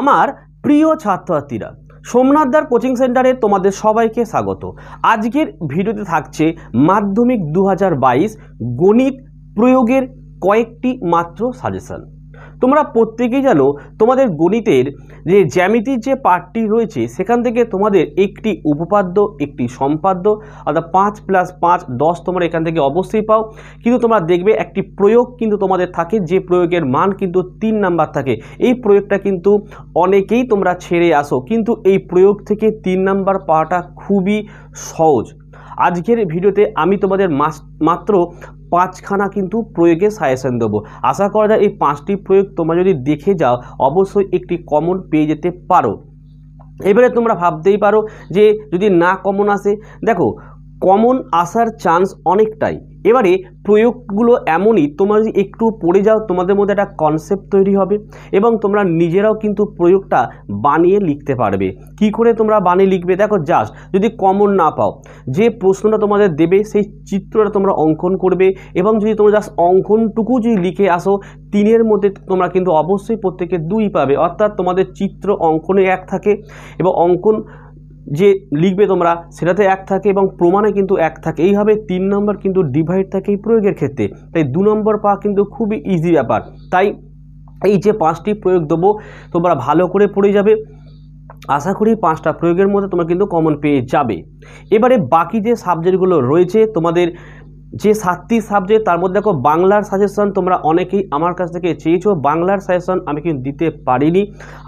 আমার প্রিয় ছাত্রছাত্রীরা সোমনাথদার কোচিং সেন্টারে তোমাদের সবাইকে স্বাগত আজকের ভিডিওতে থাকছে মাধ্যমিক দু গণিত প্রয়োগের কয়েকটি মাত্র সাজেশন তোমরা প্রত্যেকেই জানো তোমাদের গণিতের যে জ্যামিতির যে পার্টটি রয়েছে সেখান থেকে তোমাদের একটি উপপাদ্য একটি সম্পাদ্য অর্থাৎ পাঁচ প্লাস পাঁচ দশ তোমরা এখান থেকে অবশ্যই পাও কিন্তু তোমরা দেখবে একটি প্রয়োগ কিন্তু তোমাদের থাকে যে প্রয়োগের মান কিন্তু তিন নাম্বার থাকে এই প্রয়োগটা কিন্তু অনেকেই তোমরা ছেড়ে আসো কিন্তু এই প্রয়োগ থেকে তিন নাম্বার পাওয়াটা খুবই সহজ আজকের ভিডিওতে আমি তোমাদের মাত্র পাঁচখানা কিন্তু প্রয়োগে সাজেশন দেবো আশা করা যায় এই পাঁচটি প্রয়োগ তোমরা যদি দেখে যাও অবশ্যই একটি কমন পেয়ে যেতে পারো এবারে তোমরা ভাবতেই পারো যে যদি না কমন আসে দেখো কমন আসার চান্স অনেকটাই এবারে প্রয়োগগুলো এমনই তোমরা যদি একটু পড়ে যাও তোমাদের মধ্যে একটা কনসেপ্ট তৈরি হবে এবং তোমরা নিজেরাও কিন্তু প্রয়োগটা বানিয়ে লিখতে পারবে কি করে তোমরা বানিয়ে লিখবে দেখো জাস্ট যদি কমন না পাও যে প্রশ্নটা তোমাদের দেবে সেই চিত্রটা তোমরা অঙ্কন করবে এবং যদি তোমরা জাস্ট অঙ্কনটুকু যদি লিখে আসো তিনের মধ্যে তোমরা কিন্তু অবশ্যই প্রত্যেকে দুই পাবে অর্থাৎ তোমাদের চিত্র অঙ্কনে এক থাকে এবং অঙ্কন যে লিখবে তোমরা সেটাতে এক থাকে এবং প্রমাণে কিন্তু এক থাকে এইভাবে তিন নম্বর কিন্তু ডিভাইড থাকে এই প্রয়োগের ক্ষেত্রে তাই দু নম্বর পাওয়া কিন্তু খুবই ইজি ব্যাপার তাই এই যে পাঁচটি প্রয়োগ দেবো তোমরা ভালো করে পড়ে যাবে আশা করি পাঁচটা প্রয়োগের মধ্যে তোমরা কিন্তু কমন পেয়ে যাবে এবারে বাকি যে সাবজেক্টগুলো রয়েছে তোমাদের যে সাতটি সাবজেক্ট তার মধ্যে দেখো বাংলার সাজেশন তোমরা অনেকেই আমার কাছ থেকে চেয়েছো বাংলার সাজেশন আমি কিন্তু দিতে পারিনি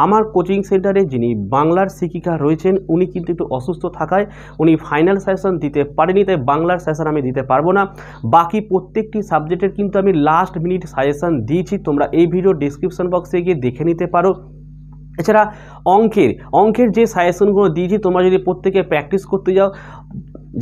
আমার কোচিং সেন্টারে যিনি বাংলার শিক্ষিকা রয়েছেন উনি কিন্তু একটু অসুস্থ থাকায় উনি ফাইনাল সাজেশন দিতে পারেনি তাই বাংলার সাজেশন আমি দিতে পারবো না বাকি প্রত্যেকটি সাবজেক্টের কিন্তু আমি লাস্ট মিনিট সাজেশন দিয়েছি তোমরা এই ভিডিও ডিসক্রিপশন বক্সে গিয়ে দেখে নিতে পারো এছাড়া অঙ্কের অঙ্কের যে সাজেশনগুলো দিয়েছি তোমরা যদি প্রত্যেকে প্র্যাকটিস করতে যাও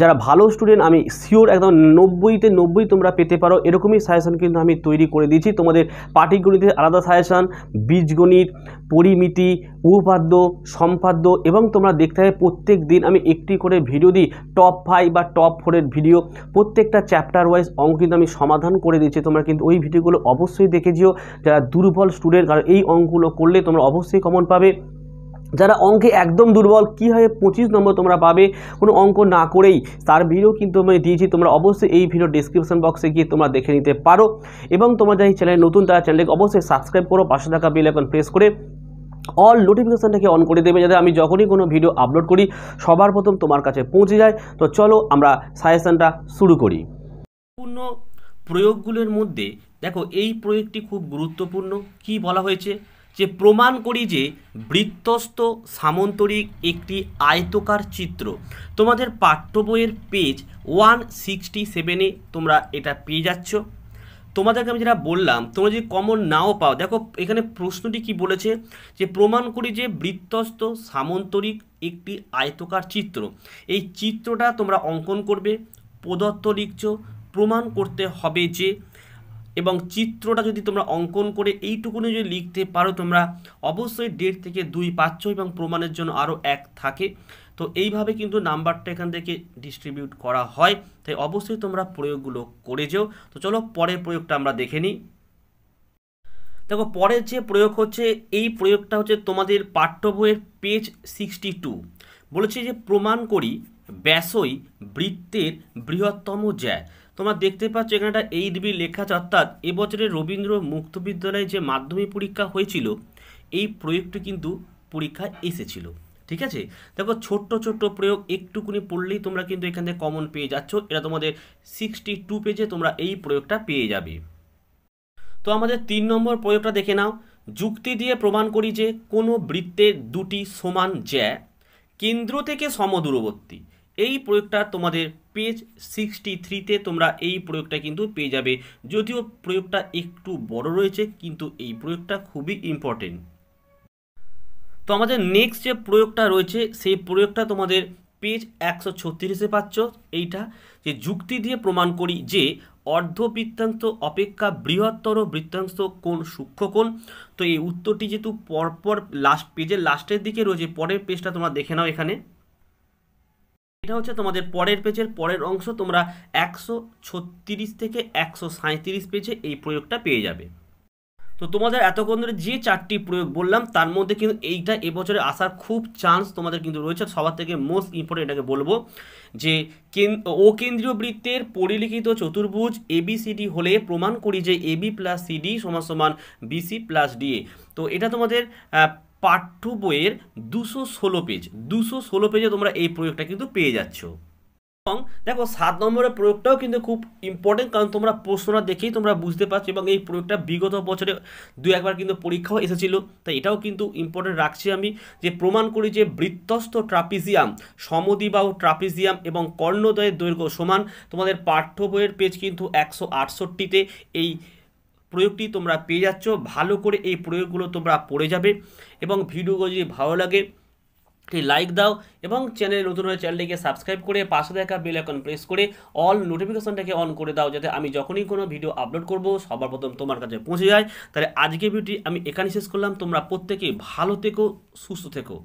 যারা ভালো স্টুডেন্ট আমি শিওর একদম নব্বইতে নব্বই তোমরা পেতে পারো এরকমই সাজেশান কিন্তু আমি তৈরি করে দিয়েছি তোমাদের পাটিগণিতের আলাদা সাজেশান বীজগণিত পরিমিতি উপাদ্য সম্পাদ্য এবং তোমরা দেখতে হবে প্রত্যেক দিন আমি একটি করে ভিডিও দিই টপ ফাইভ বা টপ ফোরের ভিডিও প্রত্যেকটা চ্যাপ্টার ওয়াইজ অঙ্ক কিন্তু আমি সমাধান করে দিয়েছি তোমরা কিন্তু ওই ভিডিওগুলো অবশ্যই দেখে যারা দুর্বল স্টুডেন্ট কারণ এই অঙ্কগুলো করলে তোমরা অবশ্যই কমন পাবে যারা অঙ্কে একদম দুর্বল কীভাবে পঁচিশ নম্বর তোমরা পাবে কোনো অঙ্ক না করেই তার ভিডিও কিন্তু আমি দিয়েছি তোমরা অবশ্যই এই ভিডিও ডিসক্রিপশান বক্সে গিয়ে তোমরা দেখে নিতে পারো এবং তোমার যারা এই চ্যানেল নতুন তারা চ্যানেলকে অবশ্যই সাবস্ক্রাইব করো পাশে থাকা বেল এখন প্রেস করে অল নোটিফিকেশানটাকে অন করে দেবে যাতে আমি যখনই কোনো ভিডিও আপলোড করি সবার প্রথম তোমার কাছে পৌঁছে যায় তো চলো আমরা সাজেশানটা শুরু করি পূর্ণ প্রয়োগগুলোর মধ্যে দেখো এই প্রয়োগটি খুব গুরুত্বপূর্ণ কি বলা হয়েছে যে প্রমাণ করি যে বৃত্তস্থ সামন্তরিক একটি আয়তকার চিত্র তোমাদের পাঠ্য বইয়ের পেজ ওয়ান সিক্সটি সেভেনে তোমরা এটা পেয়ে যাচ্ছ তোমাদেরকে আমি যেটা বললাম তোমরা যদি কমন নাও পাও দেখো এখানে প্রশ্নটি কি বলেছে যে প্রমাণ করি যে বৃত্তস্থ সামন্তরিক একটি আয়তকার চিত্র এই চিত্রটা তোমরা অঙ্কন করবে প্রদত্ত লিখছ প্রমাণ করতে হবে যে এবং চিত্রটা যদি তোমরা অঙ্কন করে এইটুকুনি যদি লিখতে পারো তোমরা অবশ্যই দেড় থেকে দুই পাচ্ছ এবং প্রমাণের জন্য আরও এক থাকে তো এইভাবে কিন্তু নাম্বারটা এখান থেকে ডিস্ট্রিবিউট করা হয় তাই অবশ্যই তোমরা প্রয়োগগুলো করে যেও তো চলো পরের প্রয়োগটা আমরা দেখে নিই দেখো পরের যে প্রয়োগ হচ্ছে এই প্রয়োগটা হচ্ছে তোমাদের পাঠ্য বইয়ের পেজ সিক্সটি টু বলেছি যে প্রমাণ করি ব্যাসই বৃত্তের বৃহত্তম জ্যা তোমরা দেখতে পাচ্ছ এখানে একটা এইট বি লেখা আছে অর্থাৎ এবছরে রবীন্দ্র মুক্ত বিদ্যালয়ে যে মাধ্যমিক পরীক্ষা হয়েছিল এই প্রয়োগটি কিন্তু পরীক্ষায় এসেছিল ঠিক আছে দেখো ছোট্ট ছোট্ট প্রয়োগ একটুকুনি পড়লেই তোমরা কিন্তু এখান থেকে কমন পেয়ে যাচ্ছ এটা তোমাদের সিক্সটি টু পেজে তোমরা এই প্রয়োগটা পেয়ে যাবে তো আমাদের তিন নম্বর প্রয়োগটা দেখে নাও যুক্তি দিয়ে প্রমাণ করি যে কোনো বৃত্তের দুটি সমান জ্যা কেন্দ্র থেকে সমদূরবর্তী এই প্রয়োগটা তোমাদের পেজ সিক্সটি থ্রিতে তোমরা এই প্রয়োগটা কিন্তু পেয়ে যাবে যদিও প্রয়োগটা একটু বড় রয়েছে কিন্তু এই প্রয়োগটা খুবই ইম্পর্টেন্ট তো আমাদের নেক্সট যে প্রয়োগটা রয়েছে সেই প্রয়োগটা তোমাদের পেজ একশো ছত্রিশে পাচ্ছ এইটা যে যুক্তি দিয়ে প্রমাণ করি যে অর্ধ বৃত্তাংশ অপেক্ষা বৃহত্তর বৃত্তাংশ সূক্ষ্ম সূক্ষ্মকোণ তো এই উত্তরটি যেহেতু পরপর লাস্ট পেজের লাস্টের দিকে রয়েছে পরের পেজটা তোমরা দেখে নাও এখানে এটা হচ্ছে তোমাদের পরের পেজের পরের অংশ তোমরা একশো ছত্রিশ থেকে একশো সাঁত্রিশ পেজে এই প্রয়োগটা পেয়ে যাবে তো তোমাদের এতক্ষণ ধরে যে চারটি প্রয়োগ বললাম তার মধ্যে কিন্তু এইটা এবছরে আসার খুব চান্স তোমাদের কিন্তু রয়েছে সবার থেকে মোস্ট ইম্পর্টেন্ট এটাকে বলবো যে ও কেন্দ্রীয় বৃত্তের পরিলিখিত চতুর্ভুজ এবিসিডি হলে প্রমাণ করি যে এবি প্লাস সিডি সমান সমান বিসি প্লাস ডিএ তো এটা তোমাদের পাঠ্য বইয়ের দুশো ষোলো পেজ দুশো ষোলো পেজে তোমরা এই প্রয়োগটা কিন্তু পেয়ে যাচ্ছ এবং দেখো সাত নম্বরের প্রয়োগটাও কিন্তু খুব ইম্পর্টেন্ট কারণ তোমরা প্রশ্নটা দেখেই তোমরা বুঝতে পারছো এবং এই প্রয়োগটা বিগত বছরে দু একবার কিন্তু পরীক্ষাও এসেছিল তাই এটাও কিন্তু ইম্পর্টেন্ট রাখছি আমি যে প্রমাণ করি যে বৃত্তস্থ ট্রাপিজিয়াম সমদিবাহু ট্রাপিজিয়াম এবং কর্ণদয়ের দৈর্ঘ্য সমান তোমাদের পাঠ্য বইয়ের পেজ কিন্তু একশো আটষট্টিতে এই প্রয়োগটি তোমরা পেয়ে যাচ্ছ ভালো করে এই প্রয়োগগুলো তোমরা পড়ে যাবে এবং ভিডিওগুলো যদি ভালো লাগে লাইক দাও এবং চ্যানেল নতুন হয়ে চ্যানেলটিকে সাবস্ক্রাইব করে পাশে দেখা বেল আইকন প্রেস করে অল নোটিফিকেশনটাকে অন করে দাও যাতে আমি যখনই কোনো ভিডিও আপলোড করব সবার প্রথম তোমার কাছে পৌঁছে যায় তাহলে আজকে ভিডিওটি আমি এখানে শেষ করলাম তোমরা প্রত্যেকেই ভালো থেকো সুস্থ থেকো